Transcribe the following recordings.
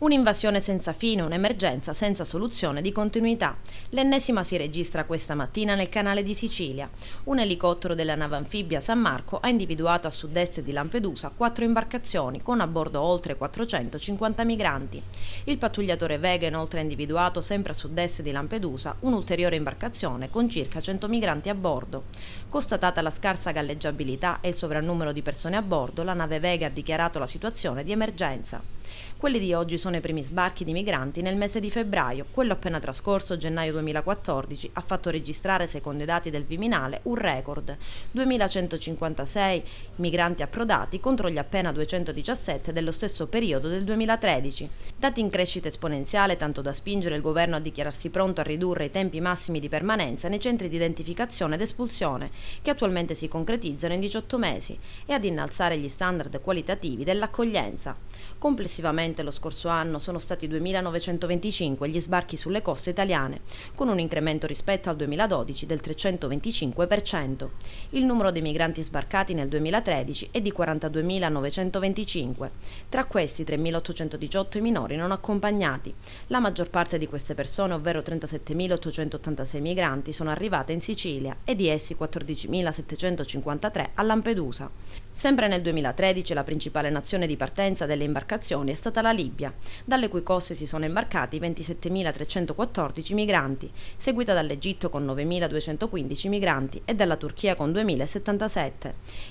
Un'invasione senza fine, un'emergenza senza soluzione di continuità. L'ennesima si registra questa mattina nel canale di Sicilia. Un elicottero della nave anfibia San Marco ha individuato a sud-est di Lampedusa quattro imbarcazioni con a bordo oltre 450 migranti. Il pattugliatore Vega inoltre ha individuato sempre a sud-est di Lampedusa un'ulteriore imbarcazione con circa 100 migranti a bordo. Constatata la scarsa galleggiabilità e il sovrannumero di persone a bordo, la nave Vega ha dichiarato la situazione di emergenza. Quelli di oggi sono i primi sbarchi di migranti nel mese di febbraio. Quello appena trascorso, gennaio 2014, ha fatto registrare, secondo i dati del Viminale, un record. 2.156 migranti approdati contro gli appena 217 dello stesso periodo del 2013. Dati in crescita esponenziale tanto da spingere il governo a dichiararsi pronto a ridurre i tempi massimi di permanenza nei centri di identificazione ed espulsione, che attualmente si concretizzano in 18 mesi, e ad innalzare gli standard qualitativi dell'accoglienza. Complessivamente Complessivamente lo scorso anno sono stati 2.925 gli sbarchi sulle coste italiane, con un incremento rispetto al 2012 del 325%. Il numero dei migranti sbarcati nel 2013 è di 42.925, tra questi 3.818 minori non accompagnati. La maggior parte di queste persone, ovvero 37.886 migranti, sono arrivate in Sicilia e di essi 14.753 a Lampedusa. Sempre nel 2013 la principale nazione di partenza delle imbarcazioni testimoni è stata la Libia, dalle cui coste si sono imbarcati 27.314 migranti, seguita dall'Egitto con 9.215 migranti e dalla Turchia con 2.077.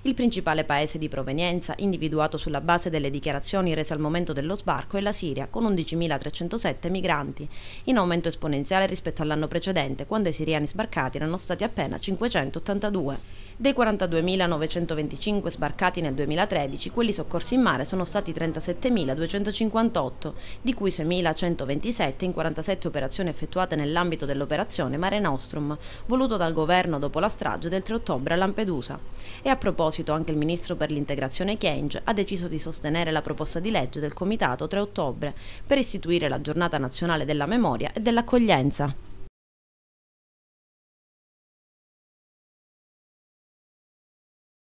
Il principale paese di provenienza, individuato sulla base delle dichiarazioni rese al momento dello sbarco, è la Siria, con 11.307 migranti, in aumento esponenziale rispetto all'anno precedente, quando i siriani sbarcati erano stati appena 582. Dei 42.925 sbarcati nel 2013, quelli soccorsi in mare sono stati 37.200. 258, di cui 6.127 in 47 operazioni effettuate nell'ambito dell'operazione Mare Nostrum, voluto dal governo dopo la strage del 3 ottobre a Lampedusa. E a proposito anche il ministro per l'integrazione Chienge ha deciso di sostenere la proposta di legge del Comitato 3 ottobre per istituire la giornata nazionale della memoria e dell'accoglienza.